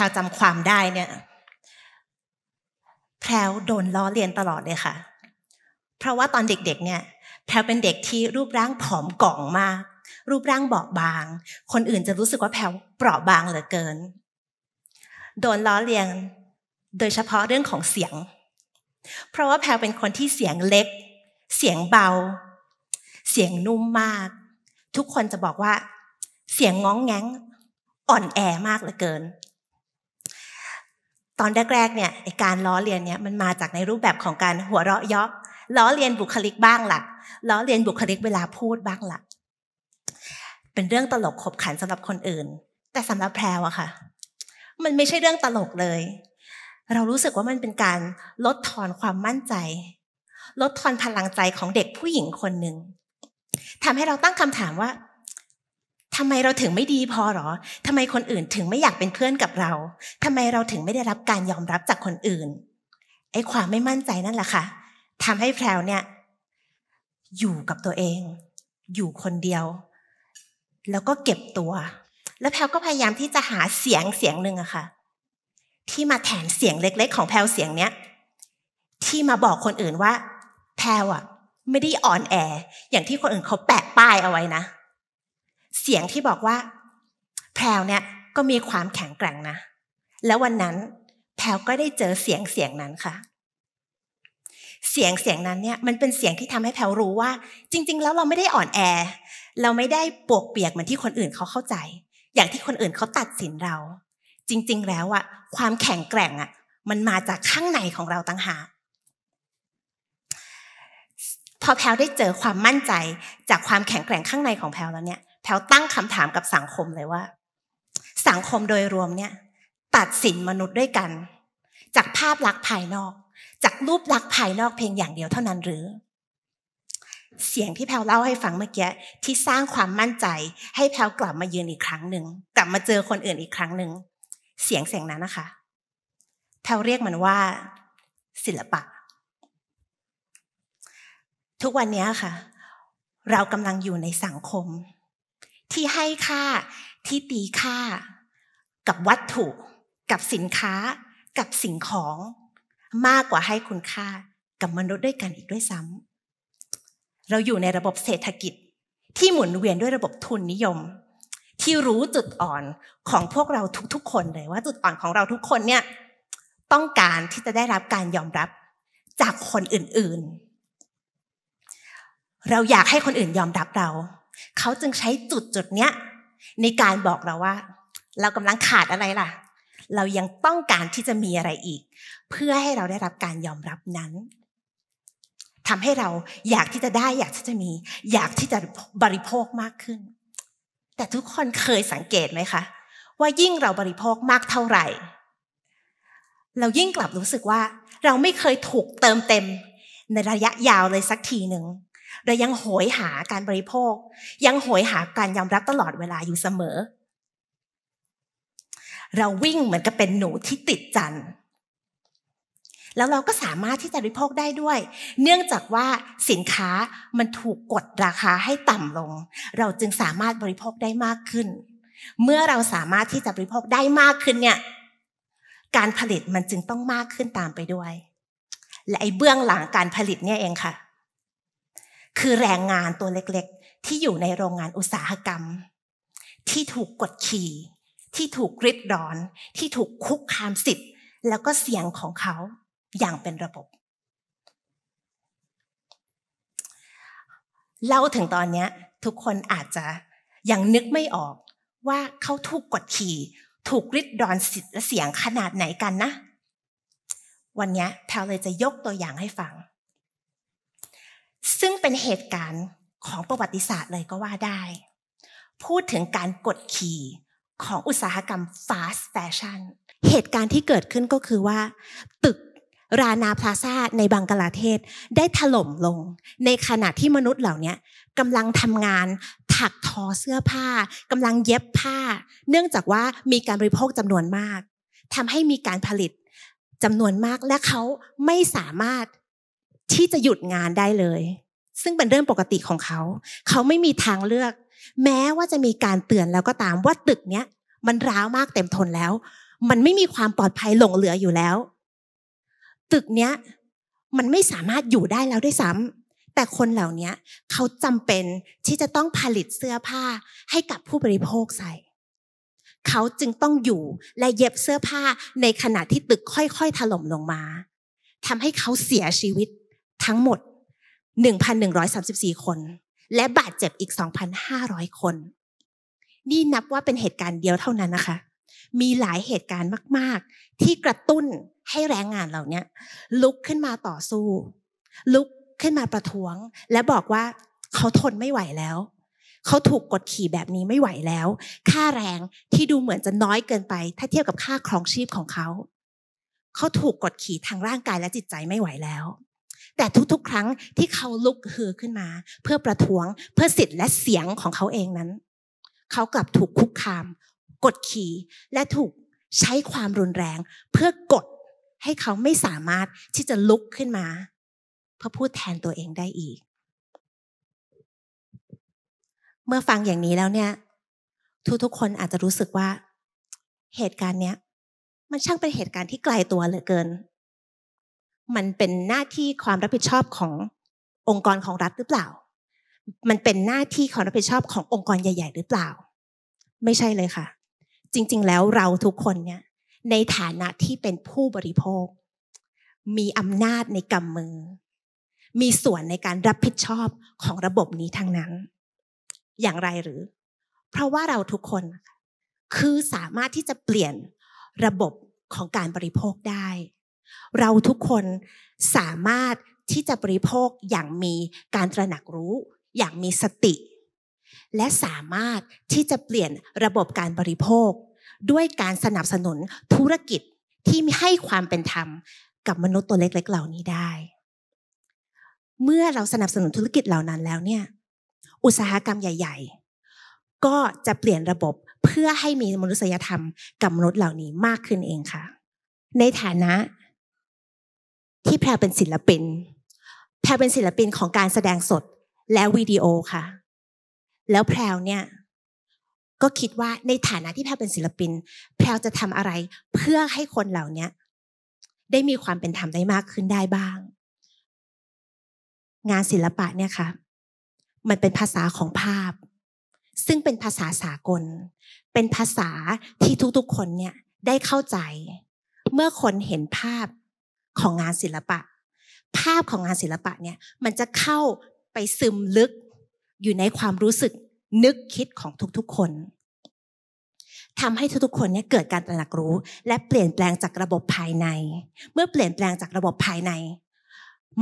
รวจำความได้เนี่ย แพรวโดนล้อเลียนตลอดเลยค่ะ เพราะว่าตอนเด็กๆ เนี่ย แพรวเป็นเด็กที่รูปร่างผอมกล่องมาก รูปร่างเบาบบาง คนอื่นจะรู้สึกว่าแพรวเปราะบางเหลือเกิน โดนล้อเลียนโดยเฉพาะเรื่องของเสียง เพราะว่าแพรวเป็นคนที่เสียงเล็ก เสียงเบา เสียงนุ่มมาก ทุกคนจะบอกว่า เสียงง้องแง้งอ่อนแอมากเหลือเกินตอนแรกๆ เนี่ยการล้อเลียนเนี่ย มันมาจากในรูปแบบของการหัวเราะเยาะล้อเลียนบุคลิกบ้างละ่ะ ล้อเลียนบุคลิกเวลาพูดบ้างละ่ะ เป็นเรื่องตลกขบขันสำหรับคนอื่น แต่สำหรับแพรวอะค่ะ มันไม่ใช่เรื่องตลกเลย เรารู้สึกว่ามันเป็นการลดทอนความมั่นใจ ลดทอนพลังใจของเด็กผู้หญิงคนหนึ่งทำให้เราตั้งคำถามว่าทำไมเราถึงไม่ดีพอหรอทำไมคนอื่นถึงไม่อยากเป็นเพื่อนกับเราทำไมเราถึงไม่ได้รับการยอมรับจากคนอื่น ไอ้ความไม่มั่นใจนั่นแหละค่ะทำให้แพรวเนี่ย อยู่กับตัวเอง อยู่คนเดียว แล้วก็เก็บตัว แล้วแพรวก็พยายามที่จะหาเสียงเสียงหนึ่งอะค่ะ ที่มาแทนเสียงเล็กๆของแพรวเสียงเนี้ย ที่มาบอกคนอื่นว่า แพรวอะไม่ได้อ่อนแอ อย่างที่คนอื่นเขาแปะป้ายเอาไว้นะเสียงที่บอกว่า แพรวเนี่ยก็มีความแข็งแกร่งนะแล้ววันนั้นแพรวก็ได้เจอเสียงเสียงนั้นค่ะ เสียงเสียงนั้นเนี่ยมันเป็นเสียงที่ทำให้แพรวรู้ว่า จริงๆแล้วเราไม่ได้อ่อนแอ เราไม่ได้ปวกเปียกเหมือนที่คนอื่นเขาเข้าใจ อย่างที่คนอื่นเขาตัดสินเรา จริงๆแล้วอะความแข็งแกร่งอะมันมาจากข้างในของเราตั้งหาพอแพลได้เจอความมั่นใจจากความแข็งแกร่งข้างในของแพลแล้วเนี่ยแถวตั้งคำถามกับสังคมเลยว่า สังคมโดยรวมเนี่ย ตัดสินมนุษย์ด้วยกัน จากภาพลักษณ์ภายนอก จากรูปลักษณ์ภายนอกเพียงอย่างเดียวเท่านั้นหรือ เสียงที่แพลวเล่าให้ฟังเมื่อกี้ที่สร้างความมั่นใจให้แพลวกลับมายืนอีกครั้งหนึ่งกลับมาเจอคนอื่นอีกครั้งหนึ่งเสียงเสียงนั้นนะคะแพลวเรียกมันว่า ศิลปะ ทุกวันนี้ค่ะ เรากำลังอยู่ในสังคมที่ให้ค่าที่ตีค่ากับวัตถุ กับสินค้า กับสิ่งของมากกว่าให้คุณค่ากับมนุษย์ด้วยกันอีกด้วยซ้ำเราอยู่ในระบบเศรษฐกิจ ที่หมุนเวียนด้วยระบบทุนนิยม ที่รู้จุดอ่อนของพวกเราทุกๆคนเลยว่า จุดอ่อนของเราทุกคนเนี่ยต้องการที่จะได้รับการยอมรับจากคนอื่นๆ เราอยากให้คนอื่นยอมรับเราเขาจึงใช้จุด จุด เนี้ยในการบอกเราว่า เรากำลังขาดอะไรล่ะ เรายังต้องการที่จะมีอะไรอีก เพื่อให้เราได้รับการยอมรับนั้นทำให้เราอยากที่จะได้อยากที่จะมีอยากที่จะบริโภคมากขึ้น แต่ทุกคนเคยสังเกตไหมคะ ว่ายิ่งเราบริโภคมากเท่าไหร่ เรายิ่งกลับรู้สึกว่าเราไม่เคยถูกเติมเต็มในระยะยาวเลยสักทีหนึ่งเรายังโหยหาการบริโภค ยังโหยหาการยอมรับตลอดเวลาอยู่เสมอ เราวิ่งเหมือนกับเป็นหนูที่ติดจันแล้วเราก็สามารถที่จะบริโภคได้ด้วย เนื่องจากว่าสินค้ามันถูกกดราคาให้ต่ำลง เราจึงสามารถบริโภคได้มากขึ้น เมื่อเราสามารถที่จะบริโภคได้มากขึ้นเนี่ย การผลิตมันจึงต้องมากขึ้นตามไปด้วย และไอ้เบื้องหลังการผลิตเนี่ยเองค่ะคือแรงงานตัวเล็กๆ ที่อยู่ในโรงงานอุตสาหกรรม ที่ถูกกดขี่ ที่ถูกริดร้อนที่ถูกคุกคามสิทธิ์แล้วก็เสียงของเขาอย่างเป็นระบบ เล่าถึงตอนนี้ทุกคนอาจจะยังนึกไม่ออกว่าเขาถูกกดขี่ ถูกริดรอนสิทธิ์และเสียงขนาดไหนกันนะ วันนี้แพลเลยจะยกตัวอย่างให้ฟังซึ่งเป็นเหตุการณ์ของประวัติศาสตร์เลยก็ว่าได้ พูดถึงการกดขี่ของอุตสาหกรรมฟาสต์แฟชั่น เหตุการณ์ที่เกิดขึ้นก็คือว่า ตึกรานาพลาซาในบังกลาเทศได้ถล่มลง ในขณะที่มนุษย์เหล่านี้กำลังทำงาน ถักทอเสื้อผ้ากำลังเย็บผ้า เนื่องจากว่ามีการบริโภคจำนวนมากทำให้มีการผลิตจำนวนมาก และเขาไม่สามารถที่จะหยุดงานได้เลย ซึ่งเป็นเรื่องปกติของเขา เขาไม่มีทางเลือก แม้ว่าจะมีการเตือนแล้วก็ตามว่าตึกเนี้ย มันร้าวมากเต็มทนแล้ว มันไม่มีความปลอดภัยหลงเหลืออยู่แล้ว ตึกเนี้ย มันไม่สามารถอยู่ได้แล้วด้วยซ้ำแต่คนเหล่านี้เขาจำเป็นที่จะต้องผลิตเสื้อผ้าให้กับผู้บริโภคใส่ เขาจึงต้องอยู่และเย็บเสื้อผ้าในขณะที่ตึกค่อยๆถล่มลงมาทำให้เขาเสียชีวิตทั้งหมด 1,134 คน และบาดเจ็บอีก 2,500 คน นี่นับว่าเป็นเหตุการณ์เดียวเท่านั้นนะคะ มีหลายเหตุการณ์มาก ๆ ที่กระตุ้นให้แรงงานเหล่านี้ลุกขึ้นมาต่อสู้ ลุกขึ้นมาประท้วง และบอกว่าเขาทนไม่ไหวแล้ว เขาถูกกดขี่แบบนี้ไม่ไหวแล้ว ค่าแรงที่ดูเหมือนจะน้อยเกินไป ถ้าเทียบกับค่าครองชีพของเขา เขาถูกกดขี่ทางร่างกายและจิตใจไม่ไหวแล้วแต่ทุกๆ ครั้งที่เขาลุกฮือขึ้นมา เพื่อประท้วงเพื่อสิทธิ์และเสียงของเขาเองนั้น เขากลับถูกคุกคามกดขี่และถูกใช้ความรุนแรง เพื่อกดให้เขาไม่สามารถที่จะลุกขึ้นมา เพื่อพูดแทนตัวเองได้อีก เมื่อฟังอย่างนี้แล้วเนี่ย ทุกๆคนอาจจะรู้สึกว่า เหตุการณ์เนี้ยมันช่างเป็นเหตุการณ์ที่ไกลตัวเหลือเกินมันเป็นหน้าที่ความรับผิดชอบขององค์กรของรัฐหรือเปล่า มันเป็นหน้าที่ความรับผิดชอบขององค์กรใหญ่ ๆ หรือเปล่า ไม่ใช่เลยค่ะ จริงๆแล้วเราทุกคนเนี่ย ในฐานะที่เป็นผู้บริโภค มีอำนาจในกำมือ มีส่วนในการรับผิดชอบของระบบนี้ทั้งนั้น อย่างไรหรือ เพราะว่าเราทุกคนคือสามารถที่จะเปลี่ยนระบบของการบริโภคได้เราทุกคนสามารถที่จะบริโภคอย่างมีการตระหนักรู้ อย่างมีสติ และสามารถที่จะเปลี่ยนระบบการบริโภค ด้วยการสนับสนุนธุรกิจที่ให้ความเป็นธรรมกับมนุษย์ตัวเล็กๆเหล่านี้ได้ เมื่อเราสนับสนุนธุรกิจเหล่านั้นแล้วเนี่ย อุตสาหกรรมใหญ่ ๆ ก็จะเปลี่ยนระบบเพื่อให้มีมนุษยธรรมกับมนุษย์เหล่านี้มากขึ้นเองค่ะ ในฐานะที่แพรเป็นศิลปิน แพรเป็นศิลปินของการแสดงสดและวิดีโอค่ะ แล้วแพรเนี่ย ก็คิดว่าในฐานะที่แพรเป็นศิลปิน แพรจะทำอะไรเพื่อให้คนเหล่านี้ได้มีความเป็นธรรมได้มากขึ้นได้บ้าง งานศิลปะเนี่ยค่ะ มันเป็นภาษาของภาพ ซึ่งเป็นภาษาสากล เป็นภาษาที่ทุกๆคนเนี่ยได้เข้าใจ เมื่อคนเห็นภาพของงานศิลปะ ภาพของงานศิลปะเนี่ยมันจะเข้าไปซึมลึก อยู่ในความรู้สึกนึกคิดของทุกๆ คนทำให้ทุกๆคนเนี่ยเกิดการตระหนักรู้ และเปลี่ยนแปลงจากระบบภายใน เมื่อเปลี่ยนแปลงจากระบบภายใน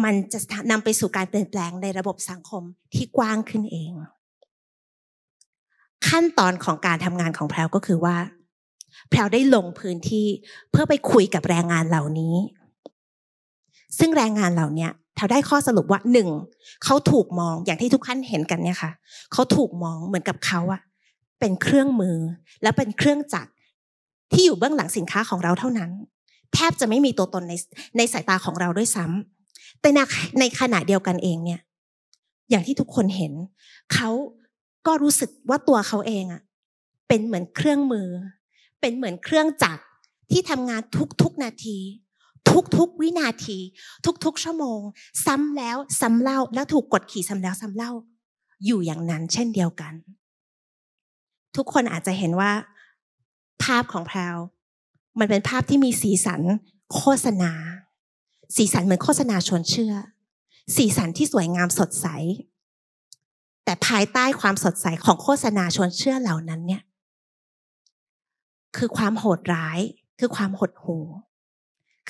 มันจะนำไปสู่การเปลี่ยนแปลงในระบบสังคมที่กว้างขึ้นเอง ขั้นตอนของการทำงานของแพรวก็คือว่า แพรวได้ลงพื้นที่เพื่อไปคุยกับแรงงานเหล่านี้ซึ่งแรงงานเหล่านี้เขาได้ข้อสรุปว่าหนึ่งเขาถูกมองอย่างที่ทุกท่านเห็นกันเนี่ยค่ะ เขาถูกมองเหมือนกับเขาอะเป็นเครื่องมือและเป็นเครื่องจักร ที่อยู่เบื้องหลังสินค้าของเราเท่านั้น แทบจะไม่มีตัวตนในในสายตาของเราด้วยซ้ำแต่ในในขณะเดียวกันเองเนี่ย อย่างที่ทุกคนเห็น เขาก็รู้สึกว่าตัวเขาเองอะเป็นเหมือนเครื่องมือ เป็นเหมือนเครื่องจักรที่ทำงานทุกๆ นาทีทุก ๆ วินาที ทุก ๆ ชั่วโมง ซ้ำแล้วซ้ำเล่า แล้วถูกกดขี่ซ้ำแล้วซ้ำเล่า อยู่อย่างนั้นเช่นเดียวกัน ทุกคนอาจจะเห็นว่าภาพของแพรวมันเป็นภาพที่มีสีสัน โฆษณา สีสันเหมือนโฆษณาชวนเชื่อ สีสันที่สวยงามสดใส แต่ภายใต้ความสดใสของโฆษณาชวนเชื่อเหล่านั้นเนี่ย คือความโหดร้าย คือความหดหู่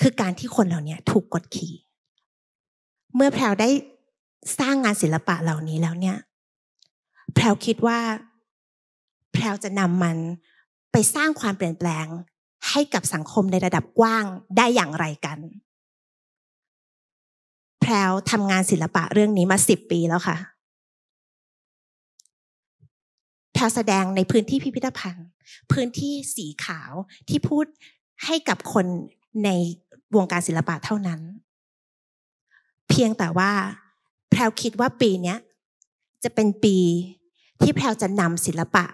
คือการที่คนเหล่านี้ถูกกดขี่ เมื่อแพรวได้สร้างงานศิลปะเหล่านี้แล้วเนี่ย แพรวคิดว่า แพรวจะนำมันไปสร้างความเปลี่ยนแปลงให้กับสังคมในระดับกว้างได้อย่างไรกัน แพรวทำงานศิลปะเรื่องนี้มาสิบปีแล้วค่ะ แพรวแสดงในพื้นที่พิพิธภัณฑ์ พื้นที่สีขาวที่พูดให้กับคนในวงการศิลปะเท่านั้น เพียงแต่ว่า แพรวคิดว่าปีนี้จะเป็นปีที่แพรวจะนำศิลปะ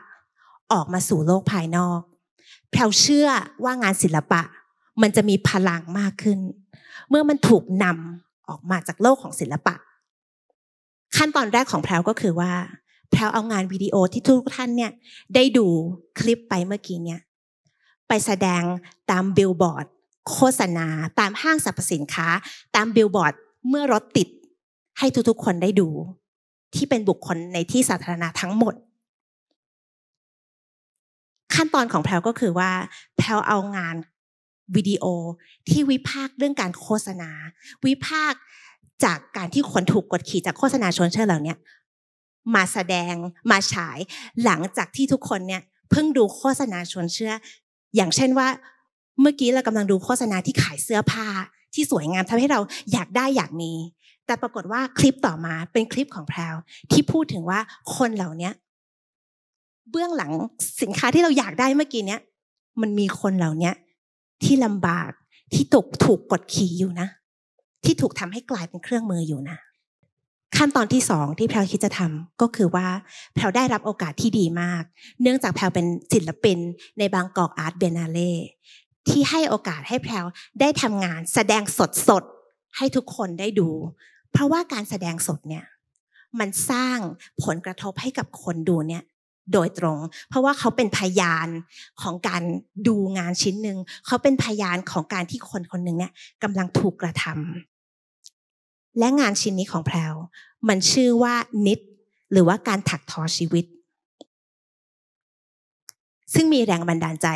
ออกมาสู่โลกภายนอก แพรวเชื่อว่างานศิลปะมันจะมีพลังมากขึ้น เมื่อมันถูกนำออกมาจากโลกของศิลปะ ขั้นตอนแรกของแพรวก็คือว่า แพรวเอางานวิดีโอที่ทุกท่านเนี่ยได้ดูคลิปไปเมื่อกี้เนี่ยไปแสดงตามบิลบอร์ดโฆษณาตามห้างสรรพสินค้าตามบิลบอร์ดเมื่อรถติด ให้ทุกๆ คนได้ดู ที่เป็นบุคคลในที่สาธารณะทั้งหมด ขั้นตอนของแพลก็คือว่า แพลเอางานวิดีโอที่วิพากษ์เรื่องการโฆษณา วิพากษ์จากการที่คนถูกกดขี่จากโฆษณาชวนเชื่อเหล่านี้มาแสดงมาฉายหลังจากที่ทุกคนเนี่ยเพิ่งดูโฆษณาชวนเชื่อ อย่างเช่นว่าเมื่อกี้เรากำลังดูโฆษณาที่ขายเสื้อผ้า ที่สวยงามทำให้เราอยากได้อยากมี แต่ปรากฏว่าคลิปต่อมาเป็นคลิปของแพรวที่พูดถึงว่าคนเหล่านี้เบื้องหลังสินค้าที่เราอยากได้เมื่อกี้เนี้ยมันมีคนเหล่านี้ที่ลำบากที่ถูกถูกกดขี่อยู่นะ ที่ถูกทำให้กลายเป็นเครื่องมืออยู่นะ ขั้นตอนที่สองที่แพรวคิดจะทำก็คือว่า แพรวได้รับโอกาสที่ดีมาก เนื่องจากแพรวเป็นศิลปิน ในบางกอกอาร์ตเบนาเล่ที่ให้โอกาสให้แพลวได้ทำงานแสดงสดสดให้ทุกคนได้ดู เพราะว่าการแสดงสดเนี่ยมันสร้างผลกระทบให้กับคนดูเนี่ยโดยตรง เพราะว่าเขาเป็นพยานของการดูงานชิ้นหนึ่ง เขาเป็นพยานของการที่คนคนหนึ่งเนี่ยกำลังถูกกระทำและงานชิ้นนี้ของแพลวมันชื่อว่า นิด หรือว่าการถักทอชีวิต ซึ่งมีแรงบันดาลใจ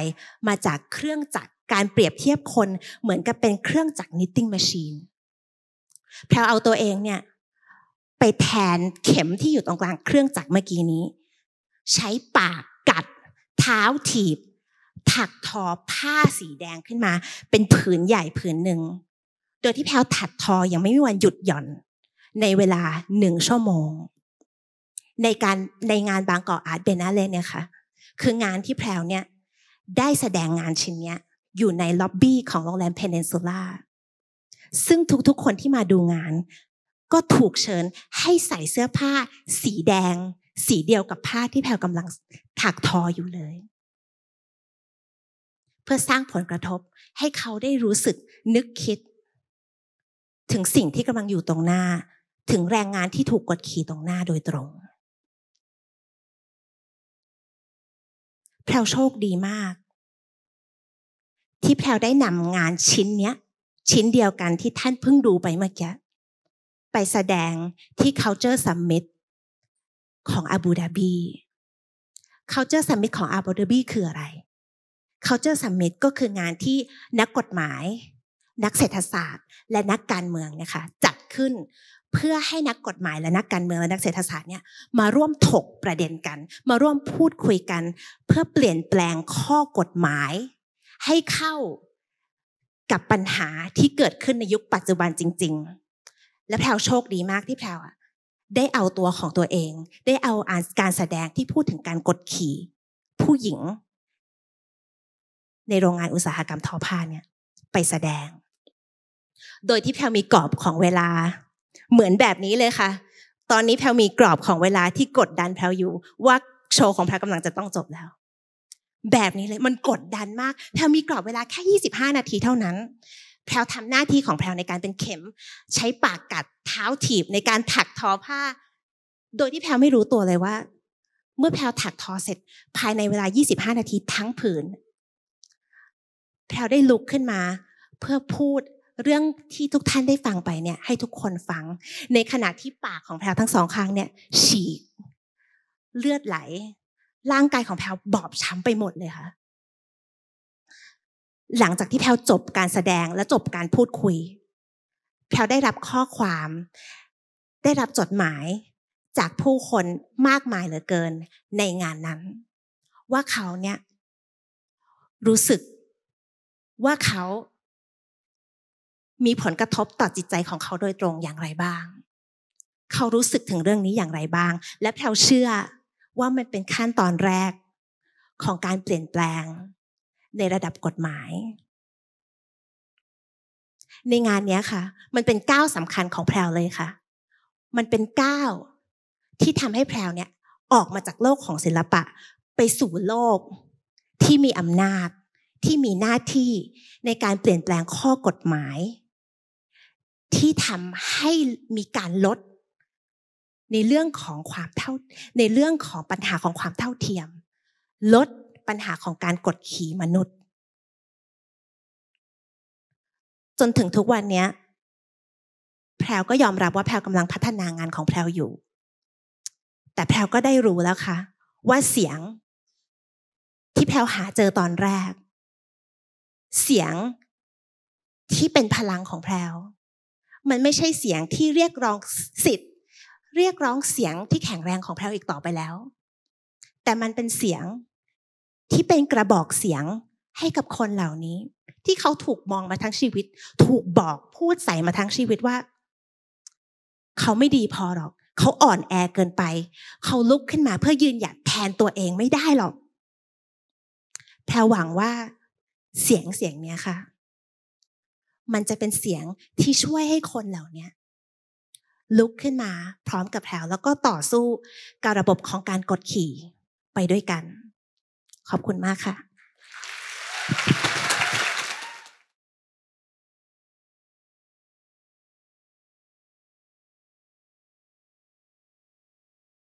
มาจากเครื่องจักรการเปรียบเทียบคนเหมือนกับเป็นเครื่องจักรนิตติ้งแมชชีนแพลเอาตัวเองเนี่ยไปแทนเข็มที่อยู่ตรงกลางเครื่องจักรเมื่อกี้นี้ ใช้ปากกัด เท้าถีบ ถักทอผ้าสีแดงขึ้นมา เป็นผืนใหญ่ผืนหนึ่งโดยที่แพลถัดทอยังไม่มีวันหยุดหย่อน ในเวลาหนึ่งชั่วโมง ในการในงานบางกอกอาร์ตเบนาเลนเนี่ยค่ะคืองานที่แพลวเนี่ยได้แสดงงานชิ้นเนี้ยอยู่ในล็อบบี้ของโรงแรมเพนินนซูล่าซึ่งทุกๆคนที่มาดูงาน ก็ถูกเชิญให้ใส่เสื้อผ้าสีแดง สีเดียวกับผ้าที่แพลกำลังถักทออยู่เลย เพื่อสร้างผลกระทบให้เขาได้รู้สึกนึกคิด ถึงสิ่งที่กำลังอยู่ตรงหน้า ถึงแรงงานที่ถูกกดขี่ตรงหน้าโดยตรง แพลวโชคดีมากที่แพลวได้นำงานชิ้นเนี้ย ชิ้นเดียวกันที่ท่านเพิ่งดูไปเมื่อกี้ไปแสดงที่ culture summit ของอาบูดาบี culture summit ของอาบูดาบีคืออะไร culture summit ก็คืองานที่นักกฎหมาย นักเศรษฐศาสตร์และนักการเมืองนะคะ จัดขึ้นเพื่อให้นักกฎหมายและนักการเมือง และนักเศรษฐศาสตร์เนี่ยมาร่วมถกประเด็นกัน มาร่วมพูดคุยกัน เพื่อเปลี่ยนแปลงข้อกฎหมายให้เข้ากับปัญหาที่เกิดขึ้นในยุคปัจจุบันจริง ๆ และแพลวโชคดีมากที่แพลวได้เอาตัวของตัวเอง ได้เอาอาการแสดงที่พูดถึงการกดขี่ ผู้หญิง ในโรงงานอุตสาหกรรมทอผ้าเนี่ย ไปแสดง โดยที่แพลวมีกรอบของเวลา เหมือนแบบนี้เลยค่ะ ตอนนี้แพลวมีกรอบของเวลาที่กดดันแพลวอยู่ว่าโชว์ของแพลวกำลังจะต้องจบแล้วแบบนี้เลยมันกดดันมาก แพลมีกรอบเวลาแค่25 นาทีเท่านั้น แพลวทำหน้าที่ของแพลวในการเป็นเข็ม ใช้ปากกัดเท้าถีบในการถักทอผ้า โดยที่แพลวไม่รู้ตัวเลยว่า เมื่อแพลวถักทอเสร็จภายในเวลา 25 นาทีทั้งผืน แพลวได้ลุกขึ้นมา เพื่อพูดเรื่องที่ทุกท่านได้ฟังไปเนี่ย ให้ทุกคนฟัง ในขณะที่ปากของแพลวทั้งสองข้างเนี่ย ฉีก เลือดไหลร่างกายของแพลวบอบช้ำไปหมดเลยค่ะ หลังจากที่แพลวจบการแสดงและจบการพูดคุย แพลวได้รับข้อความ ได้รับจดหมายจากผู้คนมากมายเหลือเกินในงานนั้น ว่าเขาเนี่ย รู้สึกว่าเขามีผลกระทบต่อจิตใจของเขาโดยตรงอย่างไรบ้าง เขารู้สึกถึงเรื่องนี้อย่างไรบ้าง และแพลวเชื่อว่ามันเป็นขั้นตอนแรกของการเปลี่ยนแปลง ในระดับกฎหมาย ในงานนี้ค่ะ มันเป็นก้าวสำคัญของแพรวเลยค่ะมันเป็นก้าวที่ทำให้แพรวเนี่ยออกมาจากโลกของศิลปะ ไปสู่โลก ที่มีอำนาจที่มีหน้าที่ในการเปลี่ยนแปลงข้อกฎหมาย ที่ทำให้มีการลดในเรื่องของความเท่าในเรื่องของปัญหาของความเท่าเทียม ลดปัญหาของการกดขี่มนุษย์ จนถึงทุกวันนี้แพรวก็ยอมรับว่าแพรวกำลังพัฒนางานของแพรวอยู่ แต่แพรวก็ได้รู้แล้วค่ะว่าเสียง ที่แพรวหาเจอตอนแรก เสียง ที่เป็นพลังของแพรวมันไม่ใช่เสียงที่เรียกร้องสิทธิ์เรียกร้องเสียงที่แข็งแรงของแพลวอีกต่อไปแล้ว แต่มันเป็นเสียงที่เป็นกระบอกเสียงให้กับคนเหล่านี้ ที่เขาถูกมองมาทั้งชีวิตถูกบอกพูดใส่มาทั้งชีวิตว่าเขาไม่ดีพอหรอก เขาอ่อนแอเกินไป เขาลุกขึ้นมาเพื่อยืนหยัดแทนตัวเองไม่ได้หรอก แพลหวังว่าเสียงเสียงเนี้ยค่ะ มันจะเป็นเสียงที่ช่วยให้คนเหล่านี้ลุกขึ้นมา พร้อมกับแถวแล้วก็ต่อสู้กับระบบของการกดขี่ไปด้วยกัน ขอบคุณมากค่ะ